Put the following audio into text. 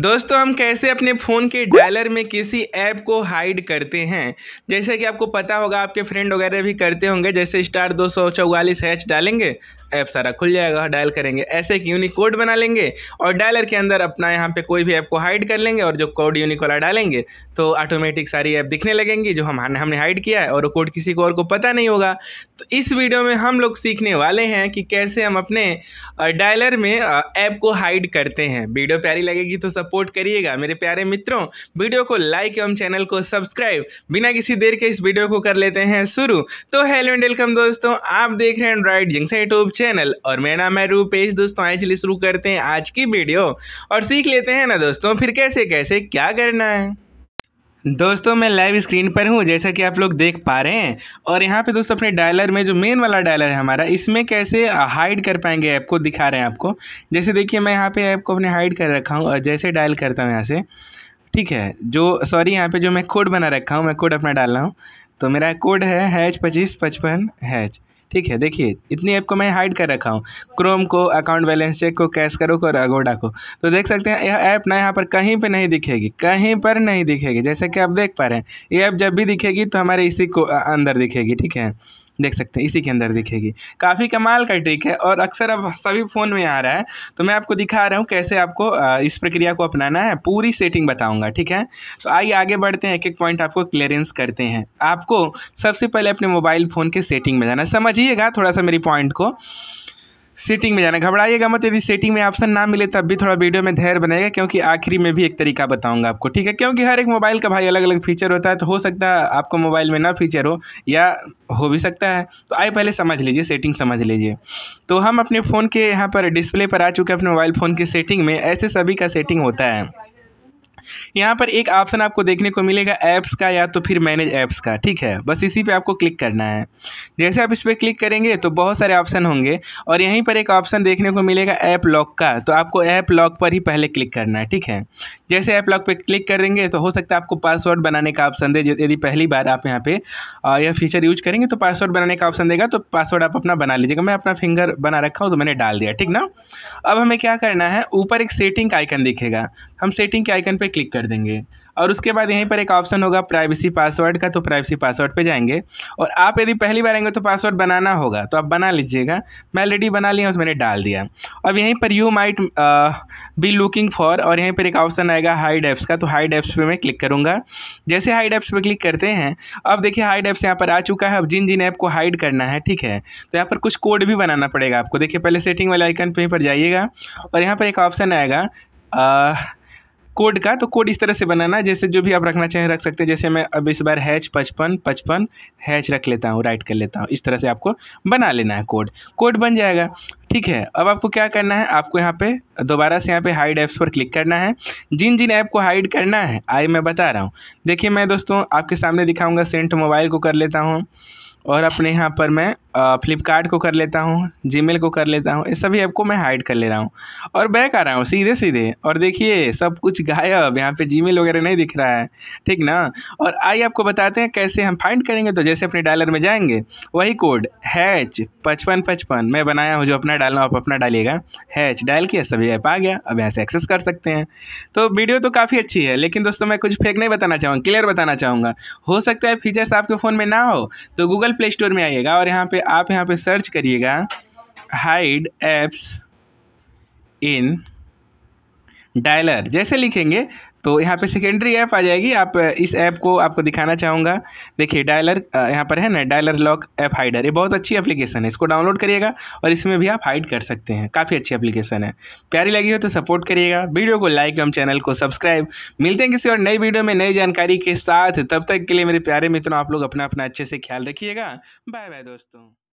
दोस्तों हम कैसे अपने फ़ोन के डायलर में किसी ऐप को हाइड करते हैं जैसे कि आपको पता होगा आपके फ्रेंड वगैरह भी करते होंगे जैसे स्टार दो सौ चौवालीस हैच डालेंगे ऐप सारा खुल जाएगा डायल करेंगे ऐसे एक यूनिक कोड बना लेंगे और डायलर के अंदर अपना यहाँ पे कोई भी ऐप को हाइड कर लेंगे और जो कोड यूनिक वाला डालेंगे तो ऑटोमेटिक सारी ऐप दिखने लगेंगी जो हम हमने हाइड किया है और वो कोड किसी को और को पता नहीं होगा तो इस वीडियो में हम लोग सीखने वाले हैं कि कैसे हम अपने डायलर में ऐप को हाइड करते हैं वीडियो प्यारी लगेगी तो सब सपोर्ट करिएगा मेरे प्यारे मित्रों वीडियो को लाइक एवं चैनल को सब्सक्राइब बिना किसी देर के इस वीडियो को कर लेते हैं शुरू तो हेलो एंड वेलकम दोस्तों आप देख रहे हैं एंड्रॉइड जंक्शन यूट्यूब चैनल और मेरा नाम है रूपेश दोस्तों आए चलिए शुरू करते हैं आज की वीडियो और सीख लेते हैं ना दोस्तों फिर कैसे कैसे क्या करना है दोस्तों मैं लाइव स्क्रीन पर हूँ जैसा कि आप लोग देख पा रहे हैं और यहाँ पे दोस्तों अपने डायलर में जो मेन वाला डायलर है हमारा इसमें कैसे हाइड कर पाएंगे ऐप को दिखा रहे हैं आपको जैसे देखिए मैं यहाँ पे ऐप को अपने हाइड कर रखा हूँ और जैसे डायल करता हूँ यहाँ से ठीक है जो सॉरी यहाँ पर जो मैं कोड बना रखा हूँ मैं कोड अपना डाल रहा हूँ तो मेरा कोड है हैच पच्चीस पचपन हैच ठीक है देखिए इतनी ऐप को मैं हाइड कर रखा हूँ क्रोम को अकाउंट बैलेंस चेक को कैश करो को और अगोडा को तो देख सकते हैं यह ऐप ना यहाँ पर कहीं पर नहीं दिखेगी कहीं पर नहीं दिखेगी जैसे कि आप देख पा रहे हैं ये ऐप जब भी दिखेगी तो हमारे इसी को अंदर दिखेगी ठीक है देख सकते हैं इसी के अंदर दिखेगी काफ़ी कमाल का ट्रिक है और अक्सर अब सभी फ़ोन में आ रहा है तो मैं आपको दिखा रहा हूँ कैसे आपको इस प्रक्रिया को अपनाना है पूरी सेटिंग बताऊँगा ठीक है तो आइए आगे बढ़ते हैं एक एक पॉइंट आपको क्लियरेंस करते हैं आपको सबसे पहले अपने मोबाइल फ़ोन के सेटिंग में जाना समझिएगा थोड़ा सा मेरी पॉइंट को सेटिंग में जाना घबराइएगा मत यदि सेटिंग में ऑप्शन ना मिले तब भी थोड़ा वीडियो में धैर्य बनेगा क्योंकि आखिरी में भी एक तरीका बताऊंगा आपको ठीक है क्योंकि हर एक मोबाइल का भाई अलग अलग फीचर होता है तो हो सकता है आपको मोबाइल में ना फीचर हो या हो भी सकता है तो आइए पहले समझ लीजिए सेटिंग समझ लीजिए तो हम अपने फ़ोन के यहाँ पर डिस्प्ले पर आ चुके हैं अपने मोबाइल फ़ोन की सेटिंग में ऐसे सभी का सेटिंग होता है यहाँ पर एक ऑप्शन आपको देखने को मिलेगा ऐप्स का या तो फिर मैनेज ऐप्स का ठीक है बस इसी पे आपको क्लिक करना है जैसे आप इस पर क्लिक करेंगे तो बहुत सारे ऑप्शन होंगे और यहीं पर एक ऑप्शन देखने को मिलेगा ऐप लॉक का तो आपको ऐप लॉक पर ही पहले क्लिक करना है ठीक है जैसे ऐप लॉक पर क्लिक कर देंगे तो हो सकता है आपको पासवर्ड बनाने का ऑप्शन दे यदि पहली बार आप यहाँ पर यह फीचर यूज करेंगे तो पासवर्ड बनाने का ऑप्शन देगा तो पासवर्ड आप अपना बना लीजिएगा मैं अपना फिंगर बना रखा हूँ तो मैंने डाल दिया ठीक ना अब हमें क्या करना है ऊपर एक सेटिंग का आइकन दिखेगा हम सेटिंग के आइकन पर क्लिक कर देंगे और उसके बाद यहीं पर एक ऑप्शन होगा प्राइवेसी पासवर्ड का तो प्राइवेसी पासवर्ड पे जाएंगे और आप यदि पहली बार आएंगे तो पासवर्ड बनाना होगा तो आप बना लीजिएगा मैं ऑलरेडी बना लिया उसमें डाल दिया अब यहीं पर you might be looking for और यहीं पर एक ऑप्शन आएगा हाई डेप्स का तो हाई डेप्स पर मैं क्लिक करूँगा जैसे हाई डेप्स पर क्लिक करते हैं अब देखिए हाई डेप्स यहाँ पर आ चुका है अब जिन जिन ऐप को हाइड करना है ठीक है तो यहाँ पर कुछ कोड भी बनाना पड़ेगा आपको देखिए पहले सेटिंग वाले आइकन पर पर जाइएगा और यहाँ पर एक ऑप्शन आएगा uh, कोड का तो कोड इस तरह से बनाना जैसे जो भी आप रखना चाहें रख सकते हैं जैसे मैं अब इस बार हैच पचपन पचपन हैच रख लेता हूँ राइट कर लेता हूँ इस तरह से आपको बना लेना है कोड कोड बन जाएगा ठीक है अब आपको क्या करना है आपको यहाँ पे दोबारा से यहाँ पे हाइड ऐप्स पर क्लिक करना है जिन जिन ऐप को हाइड करना है आई मैं बता रहा हूँ देखिए मैं दोस्तों आपके सामने दिखाऊँगा सेंट मोबाइल को कर लेता हूँ और अपने यहाँ पर मैं फ्लिपकार्ट को कर लेता हूँ मेल को कर लेता हूँ इस सभी ऐप को मैं हाइड कर ले रहा हूँ और बैक आ रहा हूँ सीधे सीधे और देखिए सब कुछ गायब यहाँ पे मेल वगैरह नहीं दिख रहा है ठीक ना और आइए आपको बताते हैं कैसे हम फाइंड करेंगे तो जैसे अपने डायलर में जाएंगे वही कोड हैच पचपन पचपन मैं बनाया हूँ जो अपना डालना आप अपना डालिएगा हैच डायल किया सभी ऐप आ गया अब यहाँ से एक्सेस कर सकते हैं तो वीडियो तो काफ़ी अच्छी है लेकिन दोस्तों मैं कुछ फेक नहीं बताना चाहूँगा क्लियर बताना चाहूँगा हो सकता है फीचर्स आपके फ़ोन में ना हो तो गूगल प्ले स्टोर में आइएगा और यहाँ पर आप यहाँ पे सर्च करिएगा हाइड एप्स इन डायलर जैसे लिखेंगे तो यहाँ पे सेकेंडरी ऐप आ जाएगी आप इस ऐप को आपको दिखाना चाहूँगा देखिए डायलर यहाँ पर है ना डायलर लॉक ऐप हाइडर ये बहुत अच्छी एप्लीकेशन है इसको डाउनलोड करिएगा और इसमें भी आप हाइड कर सकते हैं काफ़ी अच्छी एप्लीकेशन है प्यारी लगी हो तो सपोर्ट करिएगा वीडियो को लाइक एवं चैनल को सब्सक्राइब मिलते हैं किसी और नई वीडियो में नई जानकारी के साथ तब तक के लिए मेरे प्यारे मित्रों आप लोग अपना अपना अच्छे से ख्याल रखिएगा बाय बाय दोस्तों